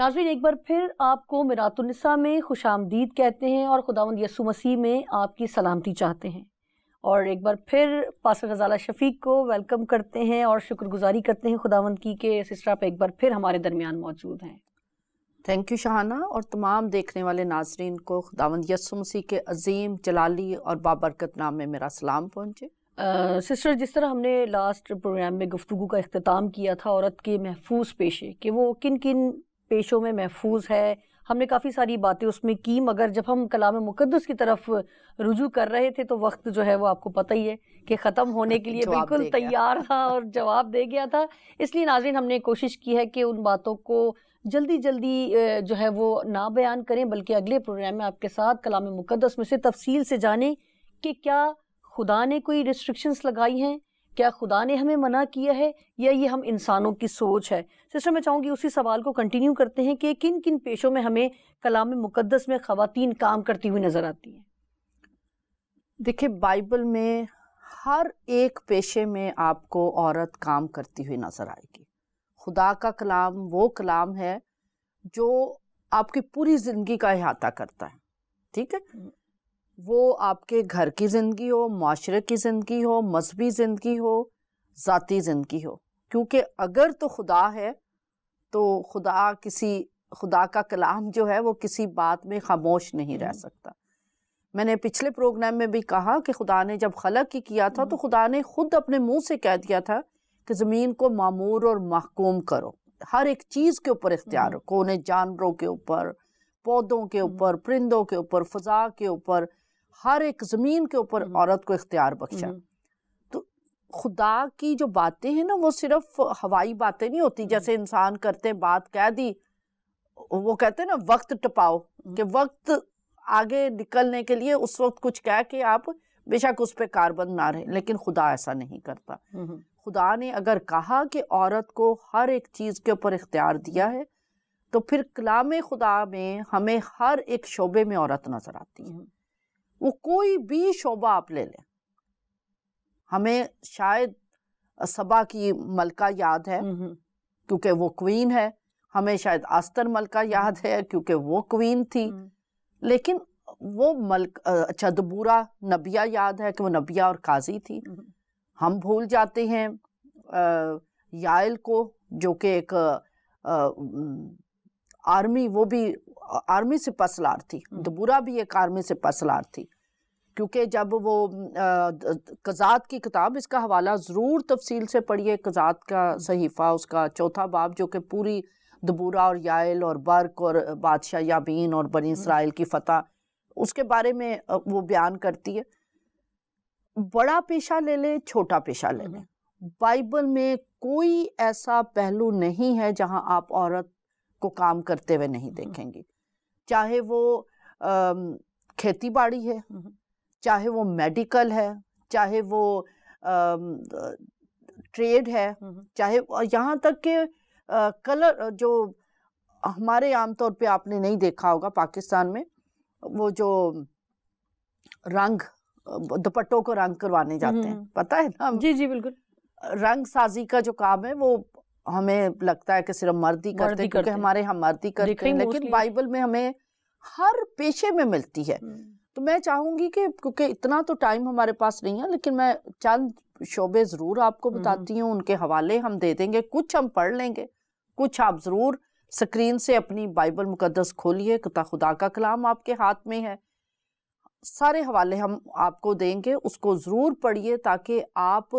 ناظرین ایک بار پھر آپ کو میرات النساء میں خوش آمدید کہتے ہیں اور خداوند یسو مسیح میں آپ کی سلامتی چاہتے ہیں اور ایک بار پھر پاسر غزالہ شفیق کو ویلکم کرتے ہیں اور شکر گزاری کرتے ہیں خداوند کی کہ سسٹر آپ ایک بار پھر ہمارے درمیان موجود ہیں تھینک یو شہانہ اور تمام دیکھنے والے ناظرین کو خداوند یسو مسیح کے عظیم جلالی اور بابرکت نام میں میرا سلام پہنچے سسٹر جس طرح ہم نے لاسٹ پروگرام میں گفتگو کا اختتام کیا تھا عورت کے محفوظ پیشے کہ وہ کن کن پیشوں میں محفوظ ہے ہم نے کافی ساری باتیں اس میں کی مگر جب ہم کلام مقدس کی طرف رجوع کر رہے تھے تو وقت جو ہے وہ آپ کو پتہ ہی ہے کہ ختم ہونے کے لیے بالکل تیار تھا اور جواب دے گیا تھا اس لیے ناظرین ہم نے کوشش کی ہے کہ ان باتوں کو جلدی جلدی جو ہے وہ نہ بیان کریں بلکہ اگلے پروگرام میں آپ کے ساتھ کلام مقدس میں سے تفصیل سے جانیں کہ کیا خدا نے کوئی ریسٹرکشنس لگائی ہیں کیا خدا نے ہمیں منع کیا ہے یا یہ ہم انسانوں کی سوچ ہے سسٹر میں چاہوں گی اسی سوال کو کنٹینیو کرتے ہیں کہ کن کن پیشوں میں ہمیں کلام مقدس میں خواتین کام کرتی ہوئی نظر آتی ہیں دیکھیں بائبل میں ہر ایک پیشے میں آپ کو عورت کام کرتی ہوئی نظر آئے گی خدا کا کلام وہ کلام ہے جو آپ کی پوری زندگی کا احاطہ کرتا ہے ٹھیک ہے وہ آپ کے گھر کی زندگی ہو معاشرے کی زندگی ہو مذہبی زندگی ہو ذاتی زندگی ہو کیونکہ اگر تو خدا ہے تو خدا کسی خدا کا کلام جو ہے وہ کسی بات میں خاموش نہیں رہ سکتا میں نے پچھلے پروگرام میں بھی کہا کہ خدا نے جب خلق ہی کیا تھا تو خدا نے خود اپنے منہ سے کہہ دیا تھا کہ زمین کو معمور اور محکوم کرو ہر ایک چیز کے اوپر اختیار رکھو انہیں جانوروں کے اوپر پودوں کے اوپر پرندوں کے اوپر فضا کے اوپر ہر ایک زمین کے اوپر عورت کو اختیار بخشا تو خدا کی جو باتیں ہیں نا وہ صرف ہوائی باتیں نہیں ہوتی جیسے انسان کرتے بات کہہ دی وہ کہتے ہیں نا وقت ٹپاؤ کہ وقت آگے نکلنے کے لیے اس وقت کچھ کہہ کے آپ بے شک اس پہ کاربند نہ رہے لیکن خدا ایسا نہیں کرتا خدا نے اگر کہا کہ عورت کو ہر ایک چیز کے اوپر اختیار دیا ہے تو پھر کلام خدا میں ہمیں ہر ایک شعبے میں عورت نظر آتی ہے وہ کوئی بھی شعبہ آپ لے لیں ہمیں شاید سبا کی ملکہ یاد ہے کیونکہ وہ کوئین ہے ہمیں شاید آستر ملکہ یاد ہے کیونکہ وہ کوئین تھی لیکن وہ ملک اچھا دبورا نبیہ یاد ہے کہ وہ نبیہ اور قاضی تھی ہم بھول جاتے ہیں یائل کو جو کہ ایک آرمی وہ بھی آرمی سے پسلار تھی دبورہ بھی ایک آرمی سے پسلار تھی کیونکہ جب وہ قزات کی کتاب اس کا حوالہ ضرور تفصیل سے پڑھیے قزات کا صحیفہ اس کا چوتھا باب جو کہ پوری دبورہ اور یائل اور برق اور بادشاہ یابین اور بنی اسرائیل کی فتح اس کے بارے میں وہ بیان کرتی ہے بڑا پیشہ لے لے چھوٹا پیشہ لے لے بائبل میں کوئی ایسا پہلو نہیں ہے جہاں آپ عورت کو کام کرتے ہوئے نہیں دیکھیں گی چاہے وہ کھیتی باڑی ہے چاہے وہ میڈیکل ہے چاہے وہ ٹریڈ ہے چاہے یہاں تک کہ کلر جو ہمارے عام طور پہ آپ نے نہیں دیکھا ہوگا پاکستان میں وہ جو رنگ دوپٹوں کو رنگ کروانے جاتے ہیں پتا ہے نا جی، جی، رنگ سازی کا جو کام ہے وہ ہمیں لگتا ہے کہ صرف مرد کرتے ہیں کیونکہ ہمارے ہم کرتے ہیں لیکن بائبل میں ہمیں ہر پیشے میں ملتی ہے تو میں چاہوں گی کہ کیونکہ اتنا تو ٹائم ہمارے پاس نہیں ہے لیکن میں چند شعبے ضرور آپ کو بتاتی ہوں ان کے حوالے ہم دے دیں گے کچھ ہم پڑھ لیں گے کچھ آپ ضرور سکرین سے اپنی بائبل مقدس کھولیے کتا خدا کا کلام آپ کے ہاتھ میں ہے سارے حوالے ہم آپ کو دیں گے اس کو ضرور پڑھیے تاکہ آپ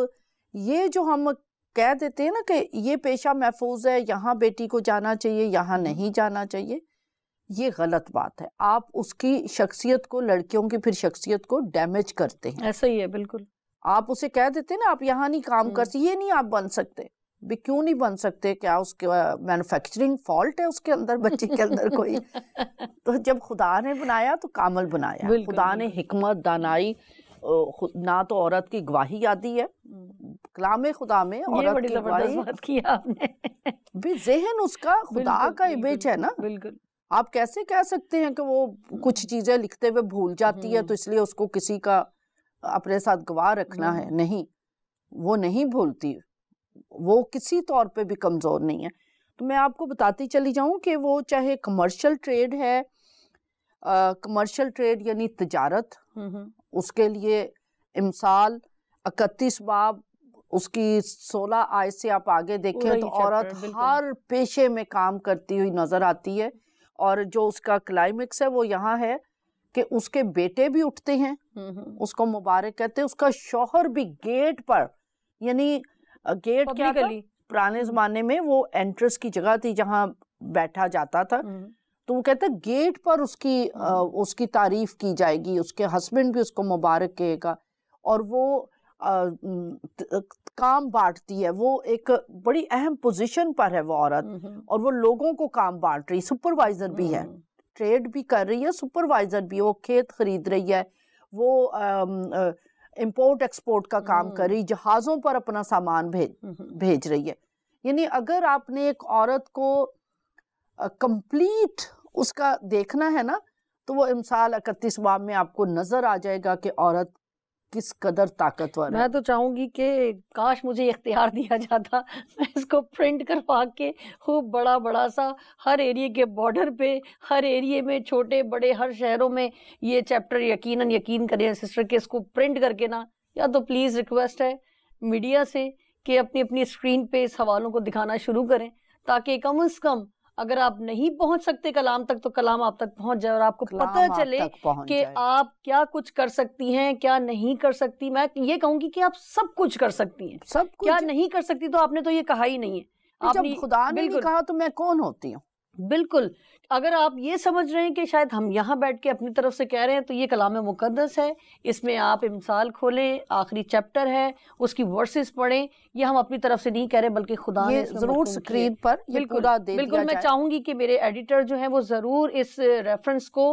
یہ جو ہم کہہ دیتے ہیں نا کہ یہ پیشہ محفوظ ہے یہاں بیٹی کو جانا چاہیے یہاں نہیں جانا چاہیے یہ غلط بات ہے آپ اس کی شخصیت کو لڑکیوں کی پھر شخصیت کو ڈیمیج کرتے ہیں ایسا ہی ہے بالکل آپ اسے کہہ دیتے ہیں نا آپ یہاں نہیں کام کر سکتے نہیں آپ بن سکتے بھی کیوں نہیں بن سکتے کیا اس کے مینوفیکچرنگ فالٹ ہے اس کے اندر بچے کے اندر کوئی تو جب خدا نے بنایا تو کامل بنایا خدا نے حکمت دانائی نہ تو عورت کی گواہی آتی ہے کلام خدا میں عورت کی گواہی آپ کیسے کہہ سکتے ہیں کہ وہ کچھ چیزیں لکھتے ہوئے بھول جاتی ہے تو اس اس کو کسی کا اپنے ساتھ گواہ رکھنا ہے نہیں وہ نہیں بھولتی وہ کسی طور پہ بھی کمزور نہیں ہے تو میں آپ کو بتاتی چلی جاؤں کہ وہ چاہے کمرشل ٹریڈ ہے کمرشل ٹریڈ یعنی تجارت اس کے لیے امثال اکتیس باب اس کی سولہ آئے سے آپ آگے دیکھیں تو عورت ہر پیشے میں کام کرتی ہوئی نظر آتی ہے اور جو اس کا کلائمیکس ہے وہ یہاں ہے کہ اس کے بیٹے بھی اٹھتے ہیں اس کو مبارک کہتے ہیں اس کا شوہر بھی گیٹ پر یعنی گیٹ کیا پرانے زمانے میں وہ انٹرس کی جگہ تھی جہاں بیٹھا جاتا تھا تو وہ کہتا ہے گیٹ پر اس کی اس کی تعریف کی جائے گی اس کے ہسبینڈ بھی اس کو مبارک کہے گا اور وہ کام بانٹتی ہے وہ ایک بڑی اہم پوزیشن پر ہے وہ عورت اور وہ لوگوں کو کام بانٹ رہی سپروائزر بھی ہے ٹریڈ بھی کر رہی ہے سپروائزر بھی وہ کھیت خرید رہی ہے وہ امپورٹ ایکسپورٹ کا کام کر رہی جہازوں پر اپنا سامان بھیج رہی ہے یعنی اگر آپ نے ایک عورت کو کمپلیٹ اس کا دیکھنا ہے نا تو وہ امسال اکتیس ماہ میں آپ کو نظر آ جائے گا کہ عورت کس قدر طاقتور میں تو چاہوں گی کہ کاش مجھے اختیار دیا جاتا میں اس کو پرنٹ کر کے خوب بڑا بڑا سا ہر ایریے کے بارڈر پہ ہر ایریے میں چھوٹے بڑے ہر شہروں میں یہ چیپٹر یقیناً یقین کریں سسٹر کے اس کو پرنٹ کر کے نا یا تو پلیز ریکویسٹ ہے میڈیا سے کہ اپنی اپنی اسکرین پہ اس حوالوں کو دکھانا شروع کریں تاکہ کم از کم اگر آپ نہیں پہنچ سکتے کلام تک تو کلام آپ تک پہنچ جائے اور آپ کو پتہ چلے کہ آپ کیا کچھ کر سکتی ہیں کیا نہیں کر سکتی میں یہ کہوں گی کہ آپ سب کچھ کر سکتی ہیں سب کیا نہیں کر سکتی تو آپ نے تو یہ کہا ہی نہیں ہے خدا نے کہا تو میں کون ہوتی ہوں بالکل اگر آپ یہ سمجھ رہے ہیں کہ شاید ہم یہاں بیٹھ کے اپنی طرف سے کہہ رہے ہیں تو یہ کلام مقدس ہے اس میں آپ امثال کھولیں آخری چیپٹر ہے اس کی ورسز پڑھیں یہ ہم اپنی طرف سے نہیں کہہ رہے بلکہ خدا نے ضرور سکرین پر بالکل بالکل میں چاہوں گی کہ میرے ایڈیٹر جو ہیں وہ ضرور اس ریفرنس کو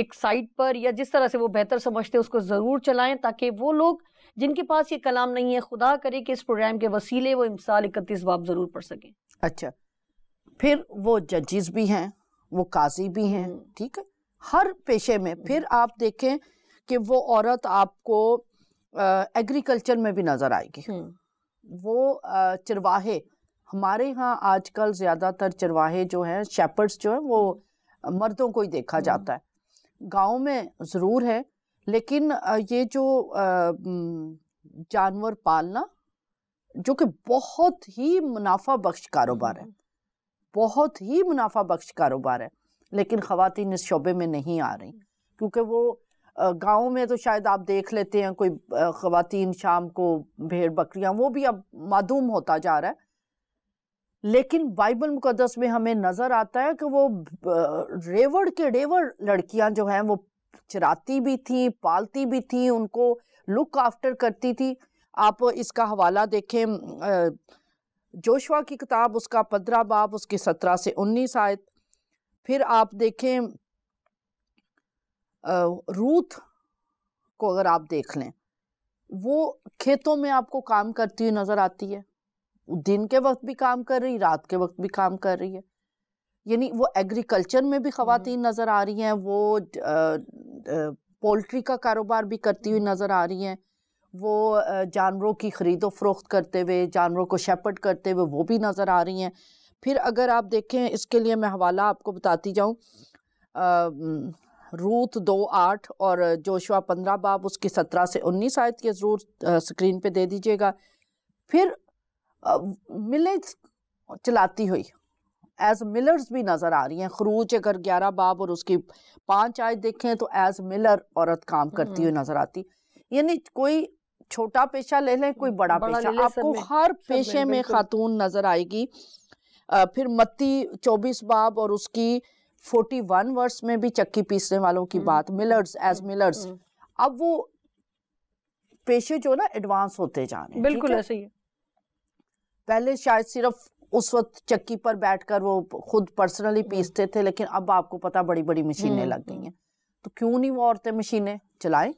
ایک سائٹ پر یا جس طرح سے وہ بہتر سمجھتے ہیں اس کو ضرور چلائیں تاکہ وہ لوگ جن کے پاس یہ کلام نہیں ہے خدا کرے کہ اس پروگرام کے وسیلے وہ امثال اکتیس باب ضرور پڑھ سکیں اچھا پھر وہ ججز بھی ہیں وہ قاضی بھی ہیں ٹھیک ہر پیشے میں پھر آپ دیکھیں کہ وہ عورت آپ کو ایگریکلچر میں بھی نظر آئے گی وہ چرواہے ہمارے ہاں آج کل زیادہ تر چرواہے جو ہیں شیپڈس جو ہیں وہ مردوں کو ہی دیکھا جاتا ہے گاؤں میں ضرور ہے لیکن یہ جو جانور پالنا جو کہ بہت ہی منافع بخش کاروبار ہے بہت ہی منافع بخش کاروبار ہے لیکن خواتین اس شعبے میں نہیں آ رہی کیونکہ وہ گاؤں میں تو شاید آپ دیکھ لیتے ہیں کوئی خواتین شام کو بھیڑ بکریاں وہ بھی اب معدوم ہوتا جا رہا ہے لیکن بائبل مقدس میں ہمیں نظر آتا ہے کہ وہ ریوڑ کے ریوڑ لڑکیاں جو ہیں وہ چراتی بھی تھیں پالتی بھی تھیں ان کو لک آفٹر کرتی تھی آپ اس کا حوالہ دیکھیں جوشوا کی کتاب اس کا پندرہ باب اس کی سترہ سے انیس آیت پھر آپ دیکھیں روت کو اگر آپ دیکھ لیں وہ کھیتوں میں آپ کو کام کرتی ہوئی نظر آتی ہے دن کے وقت بھی کام کر رہی رات کے وقت بھی کام کر رہی ہے یعنی وہ ایگریکلچر میں بھی خواتین نظر آ رہی ہیں وہ پولٹری کا کاروبار بھی کرتی ہوئی نظر آ رہی ہیں وہ جانوروں کی خرید و فروخت کرتے ہوئے جانوروں کو شیپٹ کرتے ہوئے وہ بھی نظر آ رہی ہیں پھر اگر آپ دیکھیں اس کے لیے میں حوالہ آپ کو بتاتی جاؤں روت دو آٹھ اور جوشوا پندرہ باب اس کی سترہ سے انیس آیت کے ضرور سکرین پہ دے دیجئے گا پھر ملیں چلاتی ہوئی ایز ملرز بھی نظر آ رہی ہیں خروج اگر گیارہ باب اور اس کی پانچ آیت دیکھیں تو ایز ملر عورت کام کرتی ہوئی نظر آتی یعنی کوئی چھوٹا پیشہ لے لیں کوئی بڑا پیشہ آپ کو ہر پیشے میں خاتون نظر آئے گی پھر متی چوبیس باب اور اس کی فورٹی ون ورس میں بھی چکی پیسنے والوں کی بات ملرز ملرز ایز اب وہ پیشے جو نا ایڈوانس ہوتے بالکل ایسے ہی پہلے شاید صرف اس وقت چکی پر بیٹھ کر وہ خود پرسنلی پیستے تھے لیکن اب آپ کو پتا بڑی بڑی مشینیں لگ گئی ہیں تو کیوں نہیں وہ عورتیں مشینیں چلائیں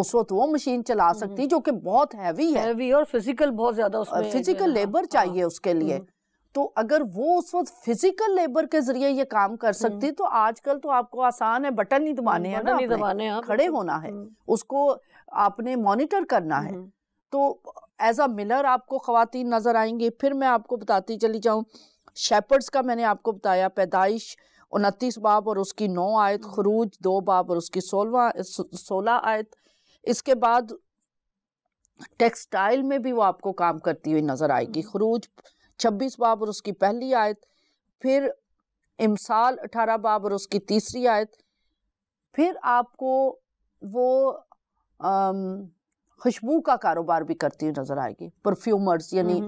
اس وقت وہ مشین چلا سکتی جو کہ بہت ہیوی ہے ہیوی اور فزیکل بہت زیادہ اس میں فزیکل لیبر چاہیے ہاں، اس کے لیے تو اگر وہ اس وقت فزیکل لیبر کے ذریعے یہ کام کر سکتی تو آج کل تو آپ کو آسان ہے بٹن نہیں دبانے ہیں نا دبانے کھڑے ہونا ہے اس کو آپ نے مانیٹر کرنا ہے تو ایز اے ملر آپ کو خواتین نظر آئیں گی پھر میں آپ کو بتاتی چلی جاؤں شیپرڈز کا میں نے آپ کو بتایا پیدائش انتیس باب اور اس کی نو آیت خروج دو باب اور اس کی سولہ آیت اس کے بعد ٹیکسٹائل میں بھی وہ آپ کو کام کرتی ہوئی نظر آئے گی خروج چھبیس باب اور اس کی پہلی آیت پھر امسال اٹھارہ باب اور اس کی تیسری آیت پھر آپ کو وہ خوشبو کا کاروبار بھی کرتی ہوئی نظر آئے گی پرفیومرز یعنی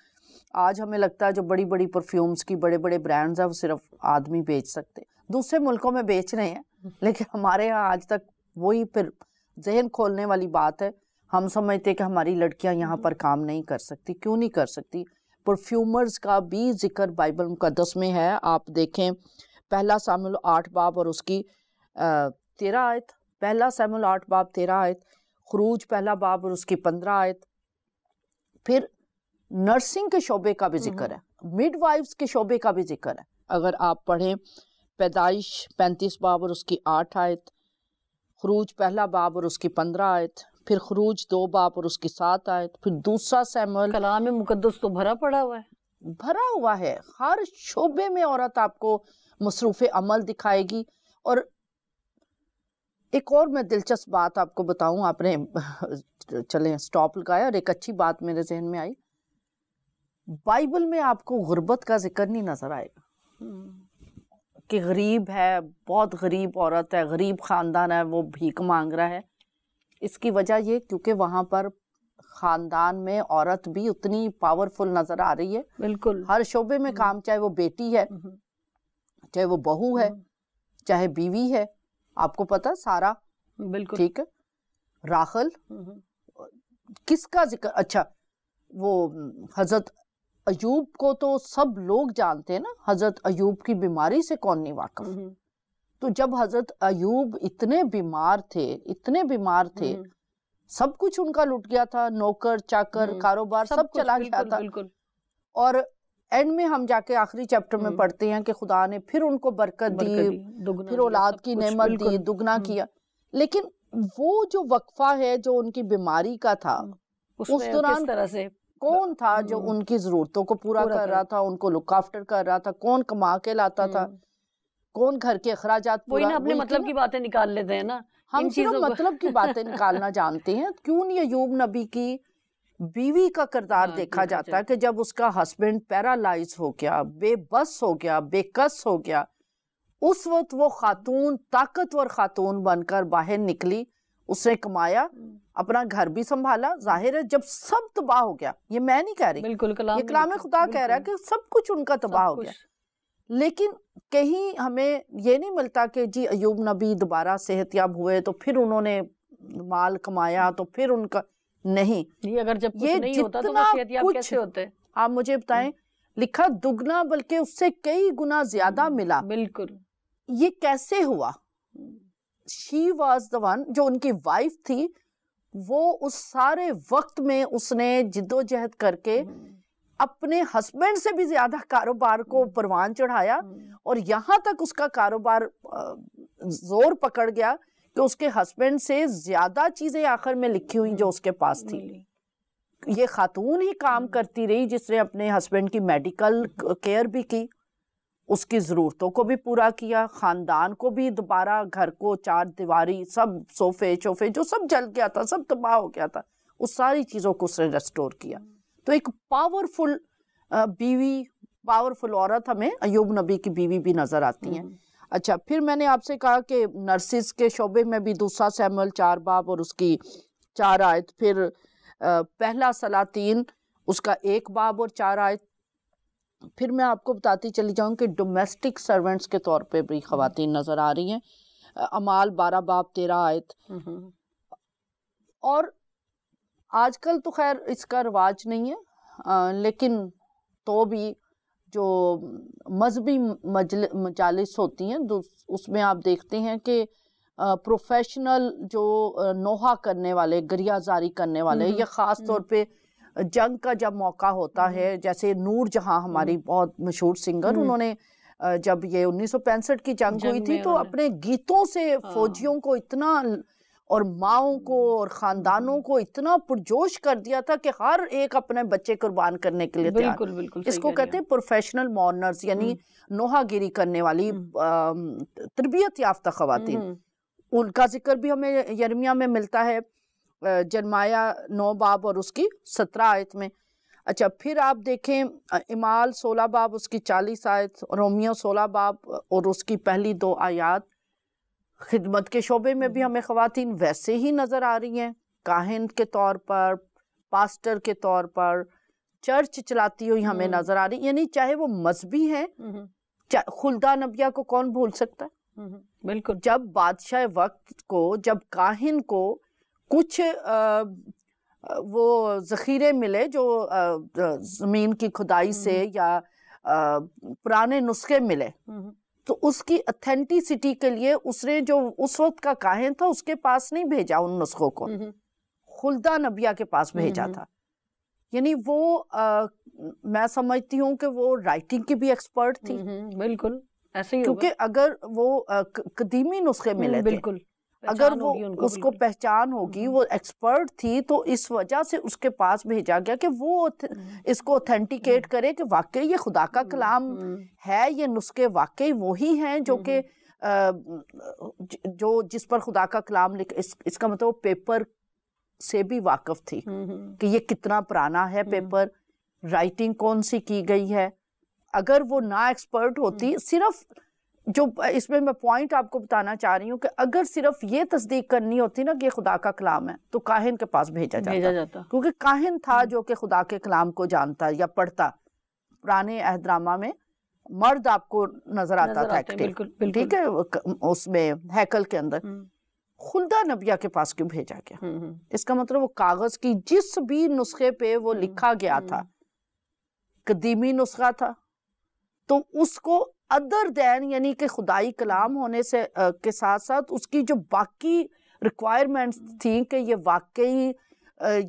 آج ہمیں لگتا ہے جو بڑی بڑی پرفیومز کی بڑے بڑے برانڈز ہیں وہ صرف آدمی بیچ سکتے دوسرے ملکوں میں بیچ رہے ہیں لیکن ہمارے ہاں آج تک وہی پھر ذہن کھولنے والی بات ہے ہم سمجھتے کہ ہماری لڑکیاں یہاں پر کام نہیں کر سکتی کیوں نہیں کر سکتی پرفیومرز کا بھی ذکر بائبل مقدس میں ہے آپ دیکھیں پہلا سامل آٹھ باب اور اس کی تیرہ آیت پہلا سامل آٹھ باب تیرہ آیت خروج پہلا باب اور اس کی پندرہ آیت پھر نرسنگ کے شعبے کا بھی ذکر ہے مڈ وائفز کے شعبے کا بھی ذکر ہے اگر آپ پڑھیں پیدائش پینتیس باب اور اس کی آٹھ آیت خروج پہلا باب اور اس کی پندرہ آیت پھر خروج دو باپ اور اس کی سات آیت پھر دوسرا سیمول کلام مقدس تو بھرا بھرا پڑا ہوا ہوا ہے ہے ہر شعبے میں عورت آپ کو مصروف عمل دکھائے گی اور ایک اور میں دلچسپ بات آپ کو بتاؤں آپ نے چلیں سٹاپ لگایا اور ایک اچھی بات میرے ذہن میں آئی بائبل میں آپ کو غربت کا ذکر نہیں نظر آئے گا کہ غریب ہے بہت غریب عورت ہے غریب خاندان ہے وہ بھیک مانگ رہا ہے اس کی وجہ یہ کیونکہ وہاں پر خاندان میں عورت بھی اتنی پاورفل نظر آ رہی ہے بالکل ہر شعبے میں کام چاہے وہ بیٹی ہے چاہے وہ بہو ہے چاہے بیوی ہے آپ کو پتا سارا بالکل ٹھیک راخل کس کا ذکر اچھا وہ حضرت ایوب کو تو سب لوگ جانتے ہیں نا حضرت ایوب کی بیماری سے کون نہیں واقف تو جب حضرت ایوب اتنے بیمار تھے اتنے بیمار تھے سب کچھ ان کا لٹ گیا تھا نوکر چاکر کاروبار سب چلا گیا تھا اور اینڈ میں ہم جا کے آخری چپٹر میں پڑھتے ہیں کہ خدا نے پھر ان کو برکت دی پھر اولاد کی نعمت دی دگنا کیا لیکن وہ جو وقفہ ہے جو ان کی بیماری کا تھا اس دوران طرح سے کون تھا جو ان کی ضرورتوں کو پورا کر رہا تھا ان کو لک آفٹر کر رہا تھا کون کما کے لاتا تھا کون گھر کے اخراجات وہی نا اپنے مطلب کی باتیں نکال لیتے ہیں نا ہم صرف مطلب کی باتیں نکالنا جانتے ہیں کیوں نہیں ایوب نبی کی بیوی کا کردار ہاں، دیکھا جاتا ہے کہ جب اس کا ہسبینڈ پیرالائز ہو گیا بے بس ہو گیا بے کس ہو گیا اس وقت وہ خاتون طاقتور خاتون بن کر باہر نکلی اس نے کمایا اپنا گھر بھی سنبھالا ظاہر ہے جب سب تباہ ہو گیا یہ میں نہیں کہہ رہی یہ کلام خدا کہہ رہا ہے کہ سب کچھ ان کا تباہ ہو گیا لیکن کہیں ہمیں یہ نہیں ملتا کہ جی ایوب نبی دوبارہ صحت یاب ہوئے تو پھر انہوں نے مال کمایا تو پھر ان کا نہیں جی، اگر جب یہ آپ مجھے بتائیں لکھا دگنا بلکہ اس سے کئی گنا زیادہ ملا بالکل یہ کیسے ہوا شی ون جو ان کی وائف تھی وہ اس سارے وقت میں اس نے جد و جہد کر کے اپنے ہسبینڈ سے بھی زیادہ کاروبار کو پروان چڑھایا اور یہاں تک اس کا کاروبار زور پکڑ گیا کہ اس کے ہسبینڈ سے زیادہ چیزیں آخر میں لکھی ہوئی جو اس کے پاس تھی یہ خاتون ہی کام کرتی رہی جس نے اپنے ہسبینڈ کی میڈیکل کیئر بھی کی اس کی ضرورتوں کو بھی پورا کیا خاندان کو بھی دوبارہ گھر کو چار دیواری سب صوفے شوفے جو سب جل گیا تھا سب تباہ ہو گیا تھا اس ساری چیزوں کو اس نے ریسٹور کیا تو ایک پاورفل بیوی پاورفل عورت ہمیں ایوب نبی کی بیوی بھی نظر آتی ہیں اچھا پھر میں نے آپ سے کہا کہ نرسز کے شعبے میں بھی دوسرا سیمل چار باب اور اس کی چار آیت پھر پہلا سلاطین اس کا ایک باب اور چار آیت پھر میں آپ کو بتاتی چلی جاؤں کہ ڈومیسٹک سرونٹس کے طور پہ بھی خواتین نظر آ رہی ہیں امال بارہ باب تیرہ آیت اور آج کل تو خیر اس کا رواج نہیں ہے لیکن تو بھی جو مذہبی مجالس ہوتی ہیں اس میں آپ دیکھتے ہیں کہ پروفیشنل جو نوحہ کرنے والے گریہ زاری کرنے والے یا خاص طور پہ جنگ کا جب موقع ہوتا ہے جیسے نور جہاں ہماری بہت مشہور سنگر انہوں نے جب یہ انیس سو پینسٹھ کی جنگ ہوئی تھی تو اپنے گیتوں سے ہاں۔ فوجیوں کو اتنا اور ماں کو اور خاندانوں کو اتنا پرجوش کر دیا تھا کہ ہر ایک اپنے بچے قربان کرنے کے لیے بالکل اس کو کہتے ہیں پروفیشنل مارنرز یعنی نوہا گیری کرنے والی تربیت یافتہ خواتین ان کا ذکر بھی ہمیں یرمیا میں ملتا ہے جرمایا نو باب اور اس کی سترہ آیت میں اچھا پھر آپ دیکھیں امال سولہ باب اس کی چالیس آیت رومیو سولہ باب اور اس کی پہلی دو آیات خدمت کے شعبے میں بھی ہمیں خواتین ویسے ہی نظر آ رہی ہیں کاہن کے طور پر پاسٹر کے طور پر چرچ چلاتی ہوئی ہمیں نظر آ رہی یعنی چاہے وہ مذہبی ہیں خلدہ نبیہ کو کون بھول سکتا ہے بالکل جب بادشاہ وقت کو جب کاہن کو کچھ وہ ذخیرے ملے جو زمین کی سے یا پرانے نسخے ملے تو اس کی اتھینٹیسٹی کے لیے اس نے جو اس وقت کا کاہن تھا اس کے پاس نہیں بھیجا ان نسخوں کو خلدہ نبیا کے پاس بھیجا تھا یعنی وہ میں سمجھتی ہوں کہ وہ رائٹنگ کی بھی ایکسپرٹ تھی بالکل ایسے کیونکہ اگر وہ قدیمی نسخے ملے بالکل اگر وہ اس کو پہچان ہوگی وہ ایکسپرٹ تھی تو اس وجہ سے اس کے پاس بھیجا گیا کہ وہ اس کو اوتھینٹیکیٹ کرے کہ واقعی یہ خدا کا کلام ہے یہ نسخے واقعی وہی ہیں جو کہ جو جس پر خدا کا کلام لکھ اس کا مطلب پیپر سے بھی واقف تھی کہ یہ کتنا پرانا ہے پیپر رائٹنگ کون سی کی گئی ہے اگر وہ نا ایکسپرٹ ہوتی صرف جو اس میں میں پوائنٹ آپ کو بتانا چاہ رہی ہوں کہ اگر صرف یہ تصدیق کرنی ہوتی نا کہ یہ خدا کا کلام ہے تو کاہن کے پاس بھیجا جاتا, کیونکہ کاہن تھا جو کہ خدا کے کلام کو جانتا یا پڑھتا پرانے میں مرد آپ کو نظر آتا تھا اس میں ہیکل کے اندر خلدہ نبیا کے پاس کیوں بھیجا گیا اس کا مطلب وہ کاغذ کی جس بھی نسخے پہ وہ لکھا گیا تھا قدیمی نسخہ تھا تو اس کو ادر دین یعنی کہ خدائی کلام ہونے سے کے ساتھ ساتھ اس کی جو باقی ریکوائرمنٹس تھیں کہ یہ واقعی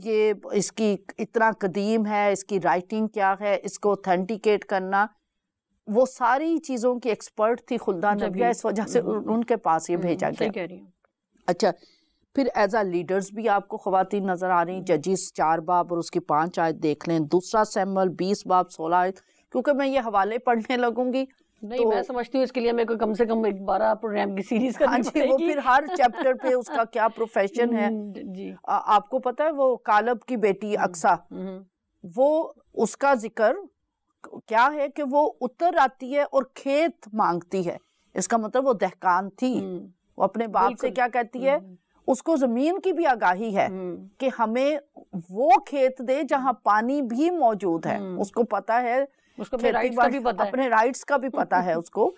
یہ اس کی اتنا قدیم ہے اس کی رائٹنگ کیا ہے اس کو اوتھینٹیکیٹ کرنا وہ ساری چیزوں کی ایکسپرٹ تھی خدا نبیہ اس وجہ سے ان کے پاس یہ بھیجا گیا اچھا پھر ایز اے لیڈرز بھی آپ کو خواتین نظر آ رہی ججیز چار باب اور اس کی پانچ آیت دیکھ لیں دوسرا سیمل بیس باب سولہ آیت کیونکہ میں یہ حوالے پڑھنے لگوں گی نہیں میں سمجھتی ہوں اس کے لیے ہمیں کم سے کم ایک بارہ پروگرام کی سیریز ہاں کرنی جی، پڑے گی وہ پھر ہر چیپٹر پہ اس کا کیا پروفیشن ہے جی۔ آپ کو پتا ہے وہ کالب کی بیٹی اکسا وہ اس کا ذکر کیا ہے کہ وہ اتر آتی ہے اور کھیت مانگتی ہے اس کا مطلب وہ دہکان تھی وہ اپنے باپ سے کیا کہتی ہے اس کو زمین کی بھی آگاہی ہے کہ ہمیں وہ کھیت دے جہاں پانی بھی موجود ہے اس کو پتا ہے اس کو اپنے رائٹس کا بھی پتہ ہے اس کو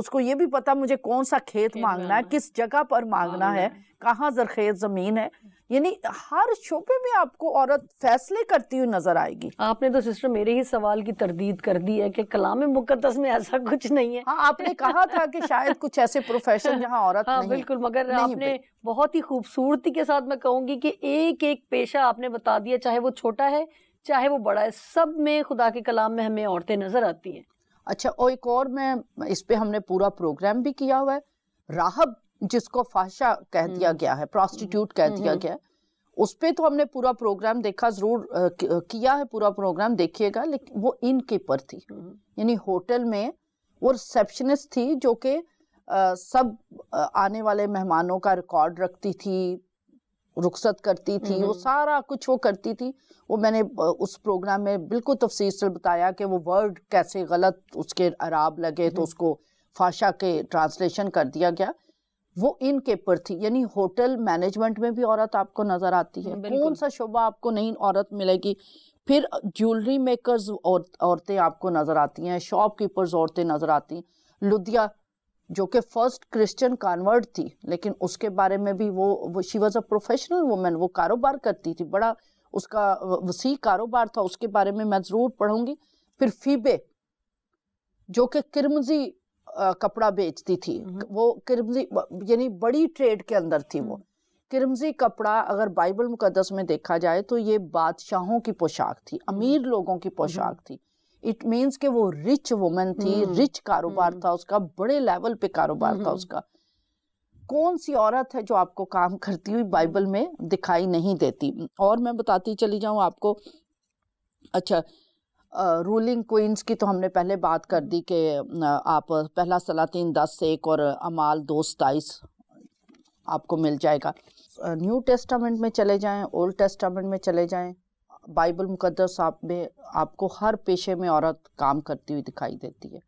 اس کو یہ بھی پتا مجھے کون سا کھیت مانگنا ہے کس جگہ پر مانگنا ہے کہاں زرخیز زمین ہے یعنی ہر شعبے میں آپ کو عورت فیصلے کرتی ہوئی نظر آئے گی آپ نے تو سسٹر میرے ہی سوال کی تردید کر دی ہے کہ کلام مقدس میں ایسا کچھ نہیں ہے ہاں آپ نے کہا تھا کہ شاید کچھ ایسے پروفیشن جہاں عورت ہاں، نہیں ہے بالکل مگر آپ نے بہت ہی خوبصورتی کے ساتھ میں کہوں گی کہ ایک ایک پیشہ آپ نے بتا دیا چاہے وہ چھوٹا ہے چاہے وہ بڑا ہے سب میں خدا کے کلام میں ہمیں عورتیں نظر آتی ہیں اچھا اور ایک اور میں اس پہ ہم نے پورا پروگرام بھی کیا ہوا ہے اس پہ تو ہم نے پورا پروگرام دیکھا ضرور کیا ہے پورا پروگرام دیکھیے گا لیکن وہ ان کیپر تھی یعنی ہوٹل میں وہ ریسیپشنسٹ تھی جو کہ سب آنے والے مہمانوں کا ریکارڈ رکھتی تھی رخصت کرتی تھی وہ سارا کچھ وہ کرتی تھی وہ میں نے اس پروگرام میں بالکل تفصیل سے بتایا کہ وہ ورڈ کیسے غلط اس کے عراب لگے تو اس کو فاشا کے ٹرانسلیشن کر دیا گیا وہ ان کے پر تھی یعنی ہوٹل مینجمنٹ میں بھی عورت آپ کو نظر آتی ہے کون سا شعبہ آپ کو نہیں عورت ملے گی پھر جیولری میکرز عورتیں آپ کو نظر آتی ہیں شاپ کیپرز عورتیں نظر آتی ہیں لدھیا جو کہ فرسٹ کرسچن کانورٹ تھی لیکن اس کے بارے میں بھی وہ she was a professional woman وہ کاروبار کرتی تھی بڑا اس کا وسیع کاروبار تھا اس کے بارے میں میں ضرور پڑھوں گی پھر فیبے جو کہ کرمزی کپڑا بیچتی تھی وہ کرمزی یعنی بڑی ٹریڈ کے اندر تھی وہ کرمزی کپڑا اگر بائبل مقدس میں دیکھا جائے تو یہ بادشاہوں کی پوشاک تھی امیر لوگوں کی پوشاک تھی اٹ مینس کہ وہ رچ وومن تھی رچ کاروبار تھا اس کا بڑے لیول پہ کاروبار تھا اس کا کون سی عورت ہے جو آپ کو کام کرتی ہوئی بائبل میں دکھائی نہیں دیتی اور میں بتاتی چلی جاؤں آپ کو اچھا رولنگ کوئنس کی تو ہم نے پہلے بات کر دی کہ آپ پہلا سلاطین دس ایک اور امال دو ستائیس آپ کو مل جائے گا نیو ٹیسٹامنٹ میں چلے جائیں اولڈ ٹیسٹامنٹ میں چلے جائیں بائبل مقدس آپ میں آپ کو ہر پیشے میں عورت کام کرتی ہوئی دکھائی دیتی ہے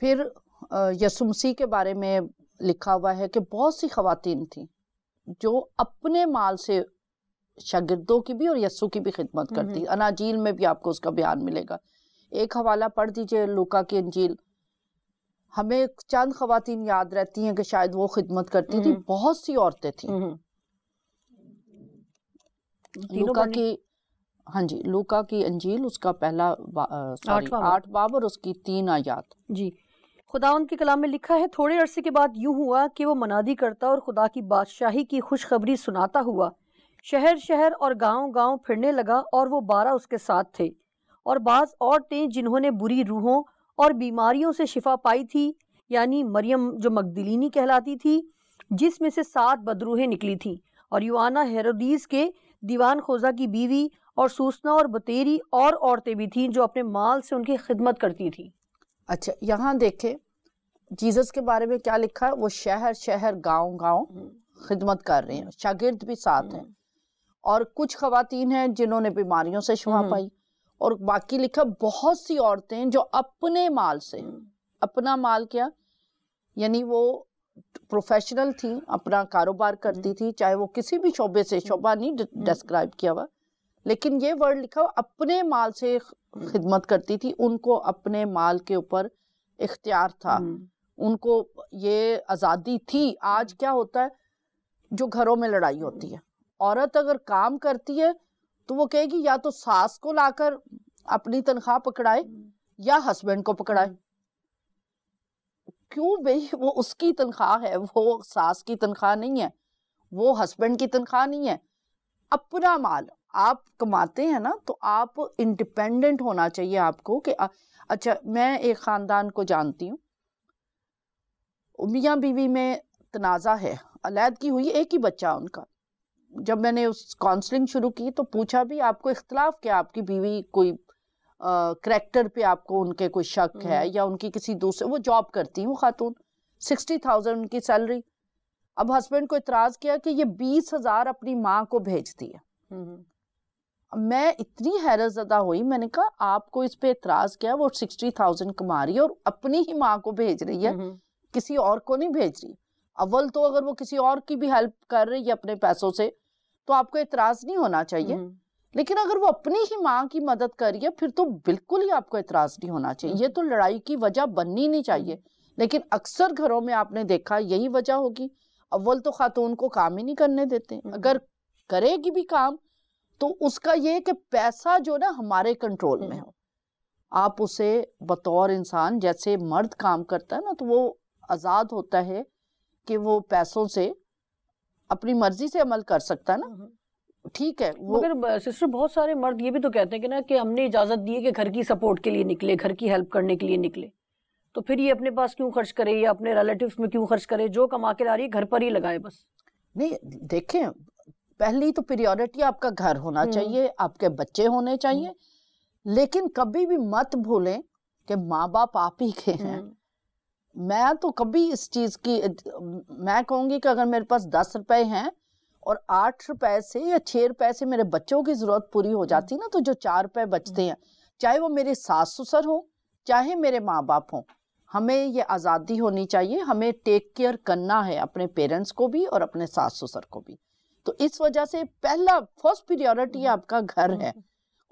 پھر یسو مسیح کے بارے میں لکھا ہوا ہے کہ بہت سی خواتین جو اپنے مال سے شاگردوں کی بھی اور یسو کی بھی خدمت کرتی اناجیل میں بھی آپ کو اس کا بیان ملے گا ایک حوالہ پڑھ دیجئے لوکا کی انجیل ہمیں چند خواتین یاد رہتی ہیں کہ شاید وہ خدمت کرتی تھی بہت سی عورتیں تھیں لوکا کی ہاں جی لوکا کی انجیل اس کا پہلا آٹھ باب اور اس کی تین آیات جی خدا ان کے کلام میں لکھا ہے تھوڑے عرصے کے بعد یوں ہوا کہ وہ منادی کرتا اور خدا کی بادشاہی کی خوشخبری سناتا ہوا شہر شہر اور گاؤں گاؤں پھرنے لگا اور وہ بارہ اس کے ساتھ تھے اور بعض عورتیں جنہوں نے بری روحوں اور بیماریوں سے شفا پائی تھی یعنی مریم جو مقدلینی کہلاتی تھی جس میں سے سات بدروہیں نکلی تھیں اور یوانا ہیرودیز کے دیوان خوزہ کی بیوی اور سوسنا اور بطیری اور عورتیں بھی تھیں جو اپنے مال سے ان کی خدمت کرتی تھی اچھا یہاں دیکھیں جیزس کے بارے میں کیا لکھا ہے وہ شہر شہر گاؤں گاؤں خدمت کر رہے ہیں شاگرد بھی ساتھ ہیں اور کچھ خواتین ہیں جنہوں نے بیماریوں سے شما پائی اور باقی لکھا بہت سی عورتیں جو اپنے مال سے اپنا مال کیا یعنی وہ پروفیشنل تھی اپنا کاروبار کرتی تھی چاہے وہ کسی بھی شعبے سے شعبہ نہیں ڈسکرائب کیا ہوا لیکن یہ ورڈ لکھا اپنے مال سے خدمت کرتی تھی ان کو اپنے مال کے اوپر اختیار تھا ان کو یہ آزادی تھی آج کیا ہوتا ہے جو گھروں میں لڑائی ہوتی ہے عورت اگر کام کرتی ہے تو وہ کہے گی یا تو ساس کو لا کر اپنی تنخواہ پکڑائے یا ہسبینڈ کو پکڑائے کیوں بھئی وہ اس کی تنخواہ ہے وہ ساس کی تنخواہ نہیں ہے وہ ہسبینڈ کی تنخواہ نہیں ہے اپنا مال آپ کماتے ہیں نا تو آپ انڈیپینڈنٹ ہونا چاہیے آپ کو کہ اچھا میں ایک خاندان کو جانتی ہوں میاں بیوی میں تنازع ہے علیحدگی کی ہوئی ایک ہی بچہ ان کا جب میں نے اس کانسلنگ شروع کی تو پوچھا بھی آپ کو اختلاف کیا آپ کی بیوی کوئی کریکٹر پہ آپ کو ان کے کوئی شک ہے یا ان کی کسی دوسرے وہ جاب کرتی ہوں خاتون سکسٹی تھاؤزینڈ ان کی سیلری اب ہسبینڈ کو اعتراض کیا کہ یہ بیس ہزار اپنی ماں کو بھیجتی ہے میں اتنی حیرت زدہ ہوئی میں نے کہا آپ کو اس پہ اعتراض کیا وہ سکسٹی تھاؤزینڈ اپنی ہی ماں کو بھیج رہی ہے کسی اور کو نہیں بھیج رہی اول تو اگر وہ کسی اور کی بھی ہیلپ کر رہی ہے اپنے پیسوں سے تو آپ کو اعتراض نہیں ہونا چاہیے لیکن اگر وہ اپنی ہی ماں کی مدد کر رہی ہے پھر تو بالکل ہی آپ کو اعتراض نہیں ہونا چاہیے یہ تو لڑائی کی وجہ بننی نہیں چاہیے لیکن اکثر گھروں میں آپ نے دیکھا یہی وجہ ہوگی اول تو خاتون کو کام ہی نہیں کرنے دیتے اگر کرے گی بھی کام تو اس کا یہ کہ پیسہ جو نا ہمارے کنٹرول میں ہو آپ اسے بطور انسان جیسے مرد کام کرتا ہے نا تو وہ آزاد ہوتا ہے کہ وہ پیسوں سے اپنی مرضی سے عمل کر سکتا ہے نا ٹھیک ہے مگر سسٹر بہت سارے مرد یہ بھی تو کہتے ہیں کہ نا کہ ہم نے اجازت دی ہے کہ گھر کی سپورٹ کے لیے نکلے گھر کی ہیلپ کرنے کے لیے نکلے تو پھر یہ اپنے پاس کیوں خرچ کرے یا اپنے ریلیٹیوز میں کیوں خرچ کرے جو کما کے لا رہی ہے گھر پر ہی لگائے بس نہیں دیکھیں پہلی تو پریورٹی آپ کا گھر ہونا چاہیے آپ کے بچے ہونے چاہیے لیکن کبھی بھی مت بھولیں کہ ماں باپ آپ ہی کے ہیں میں تو کبھی اس چیز کی میں کہوں گی کہ اگر میرے پاس دس روپے ہیں اور آٹھ روپے سے یا چھ روپے سے میرے بچوں کی ضرورت پوری ہو جاتی نا تو جو چار روپے بچتے ہیں چاہے وہ میرے ساس سسر ہوں چاہے میرے ماں باپ ہوں ہمیں یہ آزادی ہونی چاہیے ہمیں ٹیک کیئر کرنا ہے اپنے پیرنٹس کو بھی اور اپنے ساس سسر کو بھی تو اس وجہ سے پہلا فرسٹ پیریورٹی آپ کا گھر ہے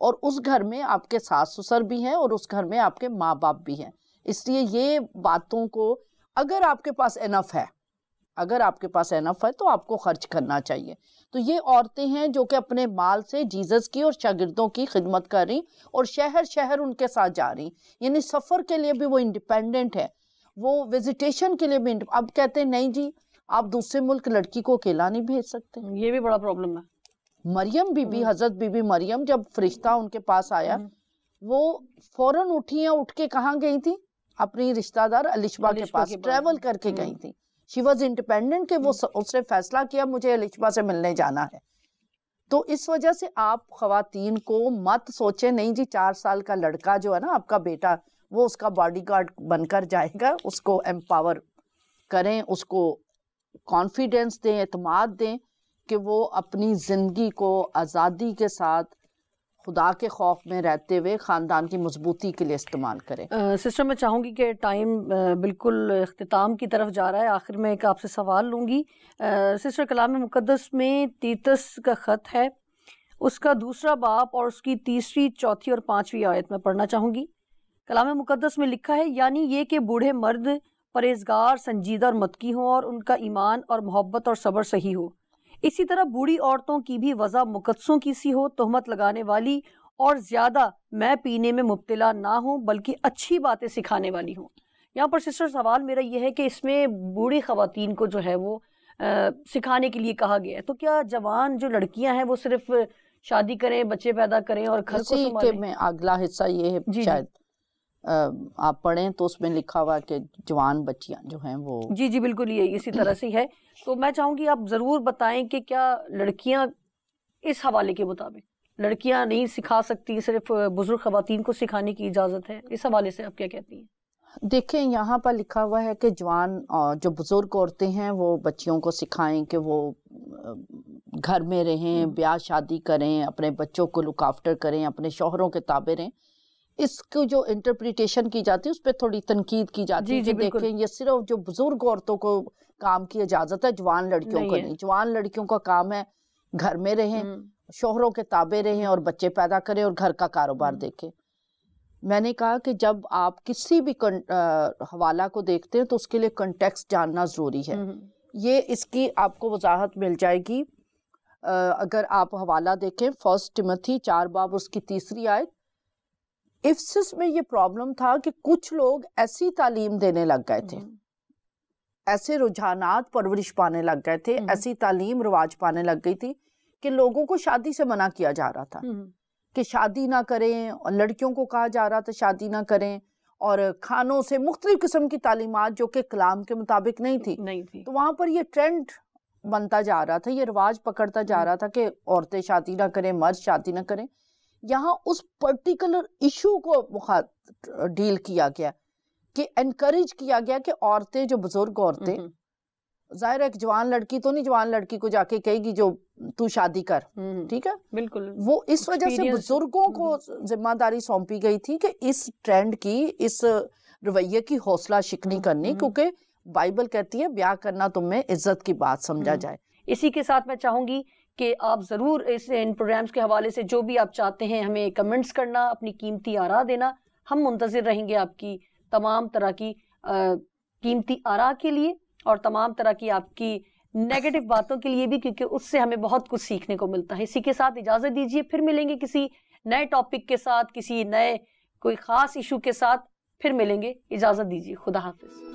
اور اس گھر میں آپ کے ساس سسر بھی ہیں اور اس گھر میں آپ کے ماں باپ بھی ہیں اس لیے یہ باتوں کو اگر اگر آپ آپ کے کے پاس پاس ہے ہے تو آپ کو خرچ کرنا چاہیے تو یہ عورتیں ہیں جو کہ اپنے مال سے جیزس کی اور شاگردوں کی خدمت کر رہی اور شہر شہر ان کے ساتھ جا رہی یعنی سفر کے لیے بھی وہ انڈیپینڈنٹ ہے وہ ویزیٹیشن کے لیے بھی اب کہتے ہیں نہیں جی آپ دوسرے ملک لڑکی کو اکیلا نہیں بھیج سکتے یہ بھی بڑا پرابلم ہے مریم بی بی حضرت بی بی مریم جب فرشتہ ان کے پاس آیا وہ فوراں اٹھی ہیں اٹھ کے کہاں گئی تھی اپنی رشتہ دار علشبہ کے پاس ٹریول کر کے گئی تھی شی واز انڈیپینڈنٹ کہ وہ اس نے فیصلہ کیا مجھے علشبہ سے ملنے جانا ہے تو اس وجہ سے آپ خواتین کو مت سوچیں نہیں جی چار سال کا لڑکا جو ہے نا آپ کا بیٹا وہ اس کا باڈی گارڈ بن کر جائے گا اس کو امپاور کریں اس کو کانفیڈینس دیں اعتماد دیں کہ وہ اپنی زندگی کو آزادی کے ساتھ خدا کے خوف میں رہتے ہوئے خاندان کی مضبوطی کے لیے استعمال کریں سسٹر میں چاہوں گی کہ ٹائم بالکل اختتام کی طرف جا رہا ہے آخر میں ایک آپ سے سوال لوں گی سسٹر کلام مقدس میں تیتس کا خط ہے اس کا دوسرا باپ اور اس کی تیسری چوتھی اور پانچویں آیت میں پڑھنا چاہوں گی کلام مقدس میں لکھا ہے یعنی یہ کہ بوڑھے مرد پرہیزگار سنجیدہ اور متقی ہوں اور ان کا ایمان اور محبت اور صبر صحیح ہو اسی طرح بوڑھی عورتوں کی بھی وضع مقدسوں کی سی ہو تہمت لگانے والی اور زیادہ میں پینے میں مبتلا نہ ہوں بلکہ اچھی باتیں سکھانے والی ہوں یہاں پر سسٹر سوال میرا یہ ہے کہ اس میں بوڑھی خواتین کو جو ہے وہ سکھانے کے لیے کہا گیا ہے تو کیا جوان جو لڑکیاں ہیں وہ صرف شادی کریں بچے پیدا کریں اور کو اگلا حصہ یہ ہے جی, جی۔ شاید آپ پڑھیں تو اس میں لکھا ہوا کہ جوان بچیاں جو ہیں وہ جی جی بالکل یہ اسی طرح سے ہے تو میں چاہوں گی آپ ضرور بتائیں کہ کیا لڑکیاں اس حوالے کے مطابق لڑکیاں نہیں سکھا سکتی صرف بزرگ خواتین کو سکھانے کی اجازت ہے اس حوالے سے آپ کیا کہتی ہیں دیکھیں یہاں پر لکھا ہوا ہے کہ جوان جو بزرگ عورتیں ہیں وہ بچیوں کو سکھائیں کہ وہ گھر میں رہیں بیاہ شادی کریں اپنے بچوں کو آفٹر کریں اپنے شوہروں کے تابع رہیں اس کو جو انٹرپریٹیشن کی جاتی ہے اس پہ تھوڑی تنقید کی جاتی جی، ہے جی، دیکھیں یہ صرف جو بزرگ عورتوں کو کام کی اجازت ہے جوان لڑکیوں کو نہیں جوان لڑکیوں کا کام ہے گھر میں رہیں شوہروں کے تابے رہیں اور بچے پیدا کریں اور گھر کا کاروبار دیکھیں میں نے کہا کہ جب آپ کسی بھی حوالہ کو دیکھتے ہیں تو اس کے لیے کنٹیکس جاننا ضروری ہے یہ اس کی آپ کو وضاحت مل جائے گی اگر آپ حوالہ دیکھیں فرسٹ چار باب اس کی تیسری آیت افسس میں یہ پرابلم تھا کہ کچھ لوگ ایسی تعلیم دینے لگ گئے تھے ایسے رجحانات پرورش پانے لگ گئے تھے ایسی تعلیم رواج پانے لگ گئی تھی کہ لوگوں کو شادی سے منع کیا جا رہا تھا کہ شادی نہ کریں اور لڑکیوں کو کہا جا رہا تھا شادی نہ کریں اور کھانوں سے مختلف قسم کی تعلیمات جو کہ کلام کے مطابق نہیں تھی نہیں تھی تو وہاں پر یہ ٹرینڈ بنتا جا رہا تھا یہ رواج پکڑتا جا رہا تھا کہ عورتیں شادی نہ کریں مرد شادی نہ کریں یہاں اس ایشو کو ڈیل کیا کیا گیا گیا کہ کہ انکریج عورتیں جو بزرگ عورتیں ظاہر ہے جوان لڑکی تو نہیں جوان لڑکی کو جا کے کہے گی جو تو شادی کر ٹھیک ہے بالکل وہ اس وجہ سے بزرگوں کو ذمہ داری سونپی گئی تھی کہ اس ٹرینڈ کی اس رویے کی حوصلہ شکنی کرنی کیونکہ بائبل کہتی ہے بیاہ کرنا تمہیں عزت کی بات سمجھا جائے اسی کے ساتھ میں چاہوں گی کہ آپ ضرور اس ان پروگرامز کے حوالے سے جو بھی آپ چاہتے ہیں ہمیں کمنٹس کرنا اپنی قیمتی آرا دینا ہم منتظر رہیں گے آپ کی تمام طرح کی قیمتی آرا کے لیے اور تمام طرح کی آپ کی نیگیٹو باتوں کے لیے بھی کیونکہ اس سے ہمیں بہت کچھ سیکھنے کو ملتا ہے اسی کے ساتھ اجازت دیجیے پھر ملیں گے کسی نئے ٹاپک کے ساتھ کسی نئے کوئی خاص ایشو کے ساتھ پھر ملیں گے اجازت دیجیے خدا حافظ